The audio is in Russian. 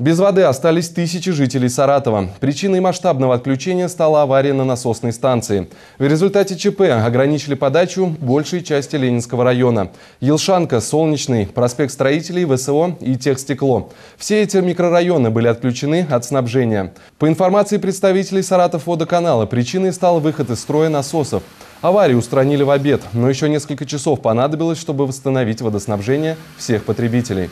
Без воды остались тысячи жителей Саратова. Причиной масштабного отключения стала авария на насосной станции. В результате ЧП ограничили подачу большей части Ленинского района. Елшанка, Солнечный, проспект строителей, ВСО и Техстекло. Все эти микрорайоны были отключены от снабжения. По информации представителей Саратов водоканала, причиной стал выход из строя насосов. Аварию устранили в обед, но еще несколько часов понадобилось, чтобы восстановить водоснабжение всех потребителей.